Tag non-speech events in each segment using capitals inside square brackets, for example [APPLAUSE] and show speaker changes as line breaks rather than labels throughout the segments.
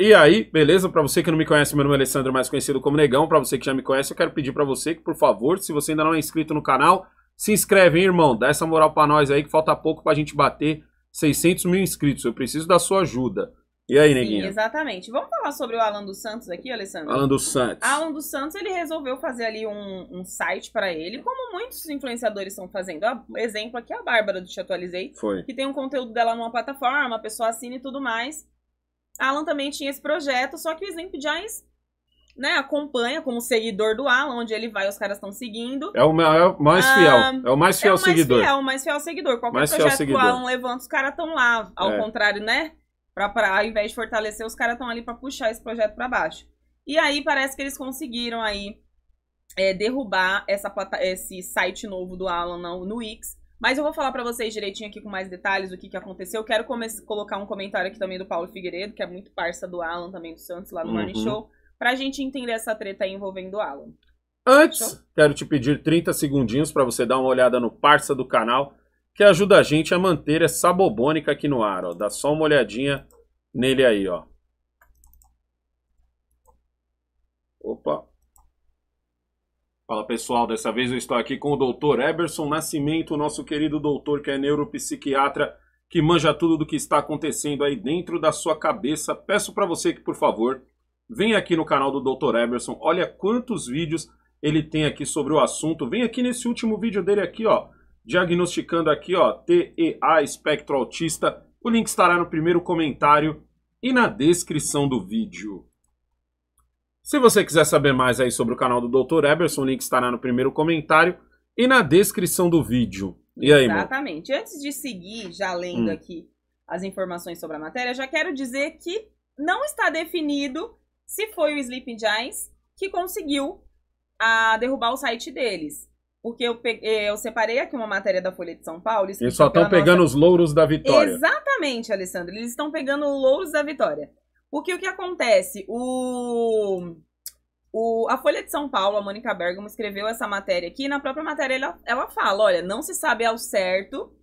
E aí, beleza? Para você que não me conhece, meu nome é Alessandro, mais conhecido como Negão. Para você que já me conhece, eu quero pedir para você que, por favor, se você ainda não é inscrito no canal, se inscreve, hein, irmão? Dá essa moral para nós aí que falta pouco para a gente bater 600 mil inscritos. Eu preciso da sua ajuda. E aí, Neguinha?
exatamente. Vamos falar sobre o Alan dos Santos aqui, Alessandro? Alan dos Santos. Alan dos Santos, ele resolveu fazer ali um, um site para ele, como muitos influenciadores estão fazendo. Um exemplo aqui, é a Bárbara do Te Atualizei. Foi. Que tem um conteúdo dela numa plataforma, a pessoa assina e tudo mais. Alan também tinha esse projeto, só que o Slim né, acompanha como seguidor do Alan, onde ele vai, os caras estão seguindo. É
o, é o mais fiel, ah, é o mais fiel é o mais seguidor. Fiel, o
mais fiel seguidor. Qualquer mais projeto seguidor. que o Alan levanta, os caras estão lá, ao é. contrário, né? Pra, pra, ao invés de fortalecer, os caras estão ali para puxar esse projeto para baixo. E aí parece que eles conseguiram aí é, derrubar essa, esse site novo do Alan no, no Wix mas eu vou falar para vocês direitinho aqui com mais detalhes o que, que aconteceu. Eu quero colocar um comentário aqui também do Paulo Figueiredo, que é muito parça do Alan também, do Santos, lá no uhum. Morning Show, pra gente entender essa treta aí envolvendo o Alan.
Antes, Show? quero te pedir 30 segundinhos para você dar uma olhada no parça do canal, que ajuda a gente a manter essa bobônica aqui no ar, ó. Dá só uma olhadinha nele aí, ó. Opa, Fala pessoal, dessa vez eu estou aqui com o doutor Eberson Nascimento, nosso querido doutor que é neuropsiquiatra, que manja tudo do que está acontecendo aí dentro da sua cabeça. Peço para você que, por favor, venha aqui no canal do doutor Eberson, olha quantos vídeos ele tem aqui sobre o assunto. Vem aqui nesse último vídeo dele aqui, ó, diagnosticando aqui, ó, TEA espectro autista. O link estará no primeiro comentário e na descrição do vídeo. Se você quiser saber mais aí sobre o canal do Dr. Eberson, o link estará no primeiro comentário e na descrição do vídeo. E aí,
Exatamente. Antes de seguir, já lendo hum. aqui as informações sobre a matéria, já quero dizer que não está definido se foi o Sleeping Giants que conseguiu a ah, derrubar o site deles. Porque eu, peguei, eh, eu separei aqui uma matéria da Folha de São Paulo. Eles só estão pegando nossa...
os louros da vitória.
Exatamente, Alessandra. Eles estão pegando os louros da vitória. Porque o que acontece? O, o, a Folha de São Paulo, a Mônica Bergamo, escreveu essa matéria aqui. na própria matéria, ela, ela fala: olha, não se sabe ao certo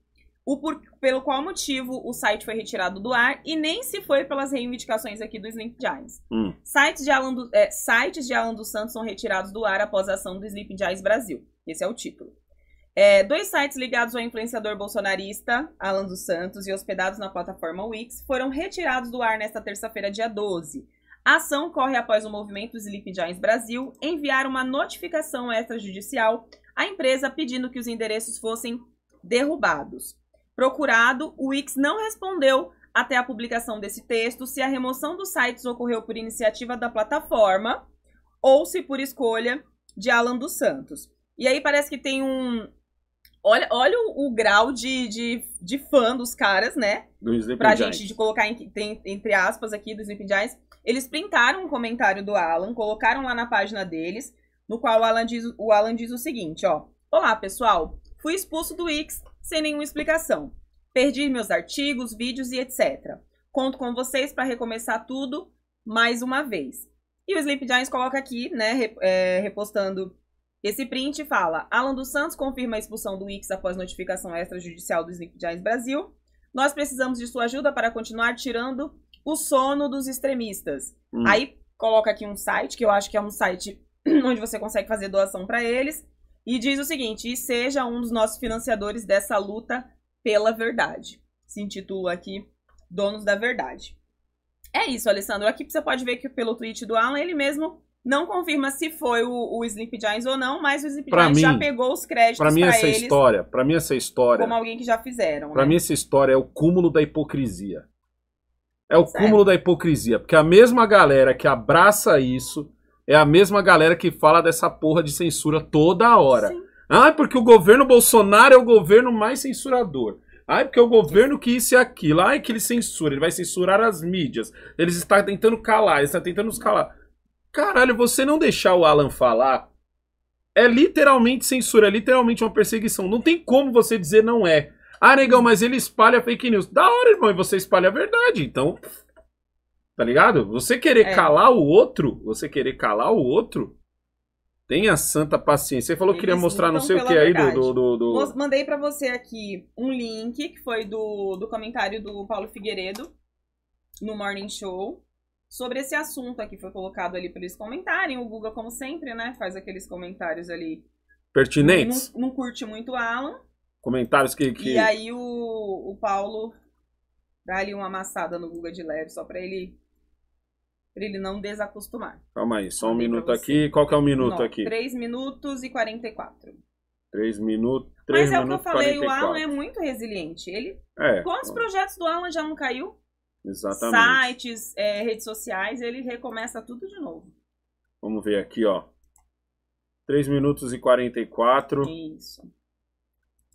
o por, pelo qual motivo o site foi retirado do ar e nem se foi pelas reivindicações aqui dos Sleep Giants. Hum. Sites, de Alan do, é, sites de Alan dos Santos são retirados do ar após a ação do Sleep Giants Brasil. Esse é o título. É, dois sites ligados ao influenciador bolsonarista, Alan dos Santos, e hospedados na plataforma Wix, foram retirados do ar nesta terça-feira, dia 12. A ação corre após o movimento Sleep Giants Brasil enviar uma notificação extrajudicial à empresa pedindo que os endereços fossem derrubados. Procurado, o Wix não respondeu até a publicação desse texto se a remoção dos sites ocorreu por iniciativa da plataforma ou se por escolha de Alan dos Santos. E aí parece que tem um, Olha, olha o, o grau de, de, de, fã dos caras, né? Do Sleeping pra Giants. gente de colocar em, tem, entre aspas aqui do Sleeping Giants. Eles printaram um comentário do Alan, colocaram lá na página deles, no qual o Alan diz o, Alan diz o seguinte, ó. Olá, pessoal. Fui expulso do X sem nenhuma explicação. Perdi meus artigos, vídeos e etc. Conto com vocês para recomeçar tudo mais uma vez. E o Sleep Giants coloca aqui, né, é, repostando esse print fala: Alan dos Santos confirma a expulsão do Wix após notificação extrajudicial do Sleep Giants Brasil. Nós precisamos de sua ajuda para continuar tirando o sono dos extremistas. Hum. Aí coloca aqui um site, que eu acho que é um site [CLEARS THROAT] onde você consegue fazer doação para eles, e diz o seguinte: e seja um dos nossos financiadores dessa luta pela verdade. Se intitula aqui Donos da Verdade. É isso, Alessandro. Aqui você pode ver que pelo tweet do Alan, ele mesmo não confirma se foi o, o Sleep Giants ou não, mas o Sleep pra Giants mim, já pegou os créditos para mim essa eles, história,
para mim essa história, como
alguém que já fizeram. Para né?
mim essa história é o cúmulo da hipocrisia. É o certo. cúmulo da hipocrisia, porque a mesma galera que abraça isso é a mesma galera que fala dessa porra de censura toda hora. Sim. Ah, porque o governo Bolsonaro é o governo mais censurador. Ai, porque o governo que isso e aquilo. Ai, que ele censura, ele vai censurar as mídias. Eles estão tentando calar, Ele estão tentando nos calar. Caralho, você não deixar o Alan falar é literalmente censura, é literalmente uma perseguição. Não tem como você dizer não é. Ah, negão, mas ele espalha fake news. Da hora, irmão, e você espalha a verdade. Então, tá ligado? Você querer é. calar o outro, você querer calar o outro, tenha santa paciência. Você falou que queria mostrar não sei o que aí do, do, do,
Mandei para você aqui um link, que foi do, do comentário do Paulo Figueiredo, no Morning Show sobre esse assunto aqui. Foi colocado ali para eles comentarem. O Guga, como sempre, né, faz aqueles comentários ali. Pertinentes. Não, não curte muito o Alan.
Comentários que. que... E aí
o, o Paulo dá ali uma amassada no Guga de leve, só para ele. Pra ele não desacostumar.
Calma aí, só um minuto aqui. Qual que é o um minuto não, aqui? 3
minutos e 44.
3 minutos. 3 Mas é o que eu falei, 44. o Alan é
muito resiliente. Ele, é, com os projetos do Alan já não caiu?
Exatamente.
sites, é, redes sociais, ele recomeça tudo de novo.
Vamos ver aqui, ó. 3 minutos e 44. Isso.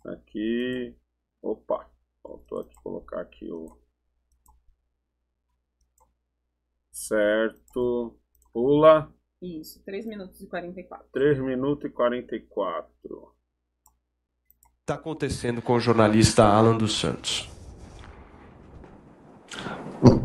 Aqui. Opa, faltou aqui colocar aqui o. Certo. Pula.
Isso, 3 minutos e 44.
3 minutos e 44. Está acontecendo com o jornalista Alan dos Santos.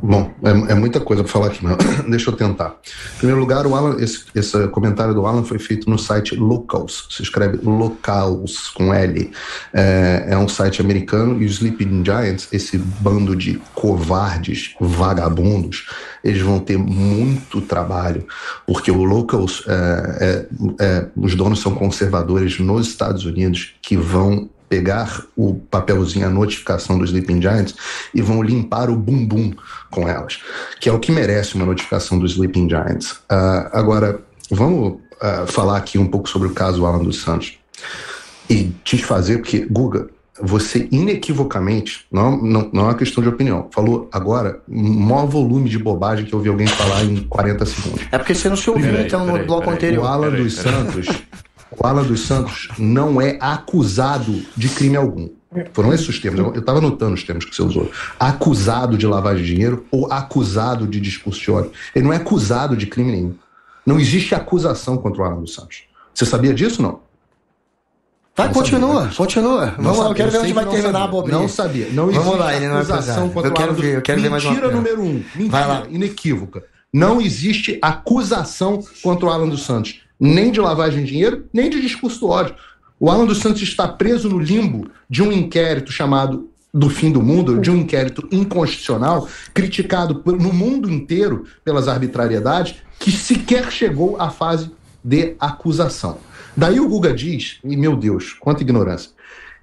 Bom, é, é, muita coisa para falar aqui, mas [COUGHS] deixa eu tentar. Em primeiro lugar, o Alan, esse, esse, comentário do Alan foi feito no site Locals, se escreve Locals com L. É, é um site americano e os Sleeping Giants, esse bando de covardes, vagabundos, eles vão ter muito trabalho, porque o Locals, é, é, é os donos são conservadores nos Estados Unidos que vão pegar o papelzinho, a notificação dos Sleeping Giants e vão limpar o bumbum com elas, que é o que merece uma notificação dos Sleeping Giants. Uh, agora, vamos uh, falar aqui um pouco sobre o caso Alan dos Santos e te fazer porque, Guga, você inequivocamente, não, não, não é uma questão de opinião, falou agora maior volume de bobagem que eu ouvi alguém falar em 40 segundos. É porque você não se ouviu, peraí, então, peraí, no bloco peraí, anterior. O Alan dos Santos o Alan dos Santos não é acusado de crime algum. Foram esses os termos. Eu estava anotando os termos que você usou. Acusado de lavagem de dinheiro ou acusado de discurso de ódio. Ele não é acusado de crime nenhum. Não existe acusação contra o Alan dos Santos. Você sabia disso não? Vai, não continua, sabia, continua. Vamos lá, eu quero eu ver onde vai terminar sabia. a abobrinha. Não sabia. Não existe Vamos lá, ele não é acusação contra eu quero ver, eu quero Mentira ver mais número um. Mentira, vai lá. inequívoca. Não existe acusação contra o Alan dos Santos nem de lavagem de dinheiro, nem de discurso do ódio. O Alan dos Santos está preso no limbo de um inquérito chamado do fim do mundo, de um inquérito inconstitucional, criticado no mundo inteiro pelas arbitrariedades, que sequer chegou à fase de acusação. Daí o Guga diz, e meu Deus, quanta ignorância,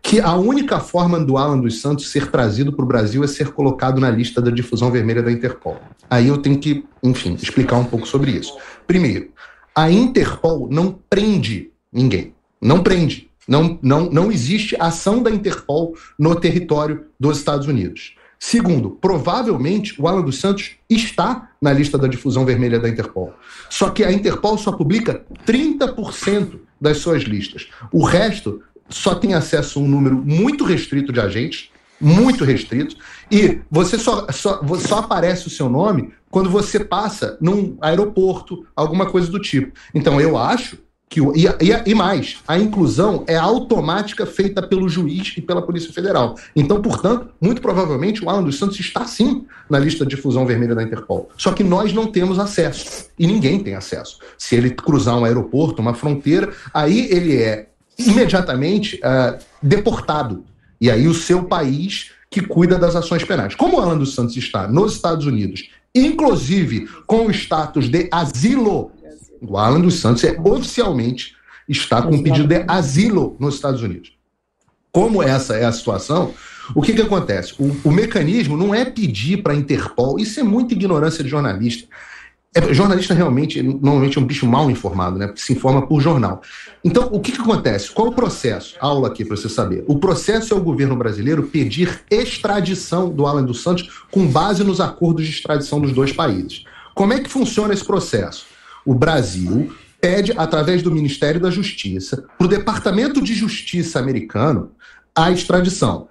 que a única forma do Alan dos Santos ser trazido para o Brasil é ser colocado na lista da difusão vermelha da Interpol. Aí eu tenho que, enfim, explicar um pouco sobre isso. Primeiro, a Interpol não prende ninguém. Não prende. Não, não, não existe ação da Interpol no território dos Estados Unidos. Segundo, provavelmente o Alan dos Santos está na lista da difusão vermelha da Interpol. Só que a Interpol só publica 30% das suas listas. O resto só tem acesso a um número muito restrito de agentes, muito restritos, e você só, só, só aparece o seu nome quando você passa num aeroporto, alguma coisa do tipo. Então, eu acho que e, e, e, mais, a inclusão é automática feita pelo juiz e pela Polícia Federal. Então, portanto, muito provavelmente o Alan dos Santos está sim na lista de difusão vermelha da Interpol. Só que nós não temos acesso e ninguém tem acesso. Se ele cruzar um aeroporto, uma fronteira, aí ele é imediatamente uh, deportado e aí o seu país que cuida das ações penais. Como o Alan dos Santos está nos Estados Unidos, inclusive com o status de asilo, o Alan dos Santos é oficialmente está com um pedido de asilo nos Estados Unidos. Como essa é a situação, o que, que acontece? O, o mecanismo não é pedir para a Interpol, isso é muita ignorância de jornalista. É, jornalista realmente, normalmente é um bicho mal informado, né? Porque se informa por jornal. Então, o que, que acontece? Qual o processo? Aula aqui para você saber. O processo é o governo brasileiro pedir extradição do Alan dos Santos com base nos acordos de extradição dos dois países. Como é que funciona esse processo? O Brasil pede, através do Ministério da Justiça, para o Departamento de Justiça americano a extradição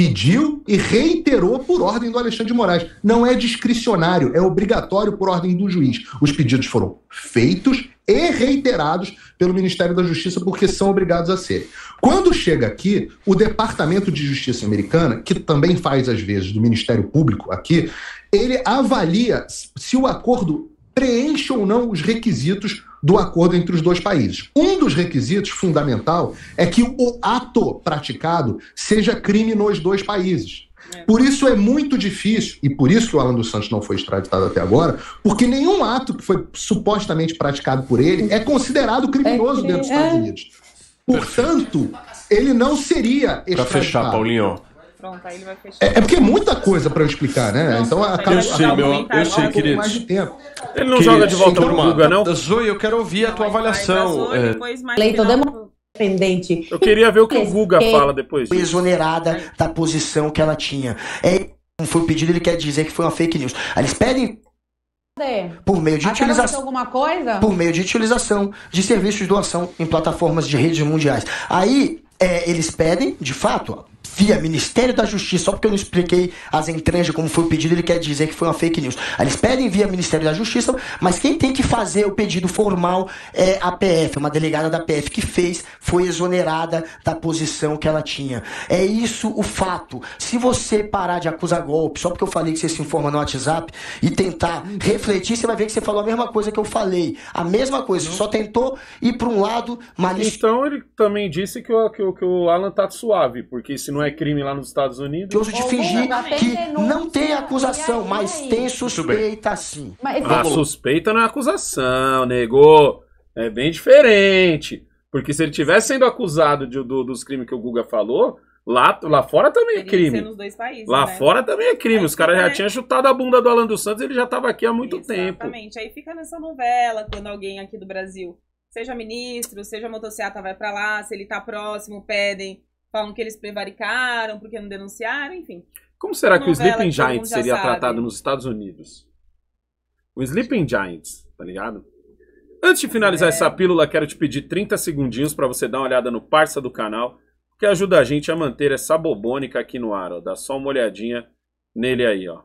pediu e reiterou por ordem do Alexandre de Moraes. Não é discricionário, é obrigatório por ordem do juiz. Os pedidos foram feitos e reiterados pelo Ministério da Justiça, porque são obrigados a ser. Quando chega aqui, o Departamento de Justiça americana, que também faz às vezes do Ministério Público aqui, ele avalia se o acordo preenche ou não os requisitos do acordo entre os dois países. Um dos requisitos fundamental é que o ato praticado seja crime nos dois países. É. Por isso é muito difícil, e por isso o Alan dos Santos não foi extraditado até agora, porque nenhum ato que foi supostamente praticado por ele é considerado criminoso é dentro dos Estados Unidos. É. Portanto, ele não seria extraditado. Para fechar, Paulinho, pronto, aí ele vai fechar. É, é porque é muita coisa pra eu explicar, né? Não, então Eu sei, meu, eu
sei, querido. Mais de tempo. Ele não querido, joga de volta então, pro Guga,
não? Da então, Zoe, eu quero ouvir a tua avaliação.
é. Leitor, final... Pendente. Eu queria ver o que o Guga fala depois. Exonerada
da posição que ela tinha. É, foi o pedido, ele quer dizer que foi uma fake news. Aí eles pedem por meio de utilização
alguma coisa? Por
meio de utilização de serviços de doação em plataformas de redes mundiais. Aí é, eles pedem, de fato, via Ministério da Justiça, só porque eu não expliquei as entranhas de como foi o pedido, ele quer dizer que foi uma fake news. Eles pedem via Ministério da Justiça, mas quem tem que fazer o pedido formal é a PF, uma delegada da PF que fez, foi exonerada da posição que ela tinha. É isso o fato. Se você parar de acusar golpe, só porque eu falei que você se informa no WhatsApp e tentar refletir, você vai ver que você falou a mesma coisa que eu falei. A mesma coisa, você só tentou ir para
um lado, mas. Então ele também disse que o, que que o Alan tá suave, porque se se não é crime lá nos Estados Unidos. Uso de fingir
que não tem acusação, mas tem suspeita sim. A
suspeita não é acusação, negou. É bem diferente. Porque se ele tivesse sendo acusado de, do, dos crimes que o Guga falou, lá, lá fora também é crime.
Países, lá né? fora também
é crime. Os caras já tinham chutado a bunda do Alan dos Santos, ele já estava aqui há muito Exatamente. tempo.
Exatamente. Aí fica nessa novela quando alguém aqui do Brasil, seja ministro, seja motocicleta, vai para lá, se ele tá próximo, pedem falam que eles prevaricaram porque não denunciaram, enfim. Como será que o Sleeping Giants seria sabe. tratado
nos Estados Unidos? O Sleeping Giants, tá ligado? Antes de finalizar é... essa pílula, quero te pedir 30 segundinhos para você dar uma olhada no parça do canal, que ajuda a gente a manter essa bobônica aqui no ar, ó. Dá só uma olhadinha nele aí, ó.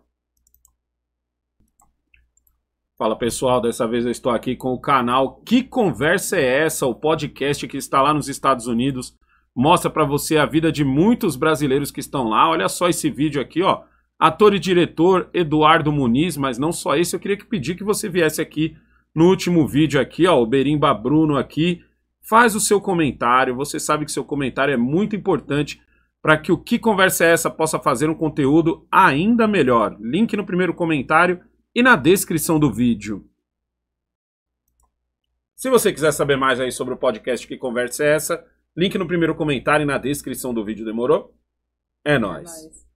Fala pessoal, dessa vez eu estou aqui com o canal Que Conversa é Essa, o podcast que está lá nos Estados Unidos, mostra para você a vida de muitos brasileiros que estão lá. Olha só esse vídeo aqui, ó. Ator e diretor Eduardo Muniz, mas não só esse, eu queria que pedir que você viesse aqui no último vídeo aqui, ó, o Berimba Bruno aqui, faz o seu comentário. Você sabe que seu comentário é muito importante para que o Que Conversa é Essa possa fazer um conteúdo ainda melhor. Link no primeiro comentário e na descrição do vídeo. Se você quiser saber mais aí sobre o podcast Que Conversa é Essa, Link no primeiro comentário e na descrição do vídeo, demorou? É, é nóis. nóis.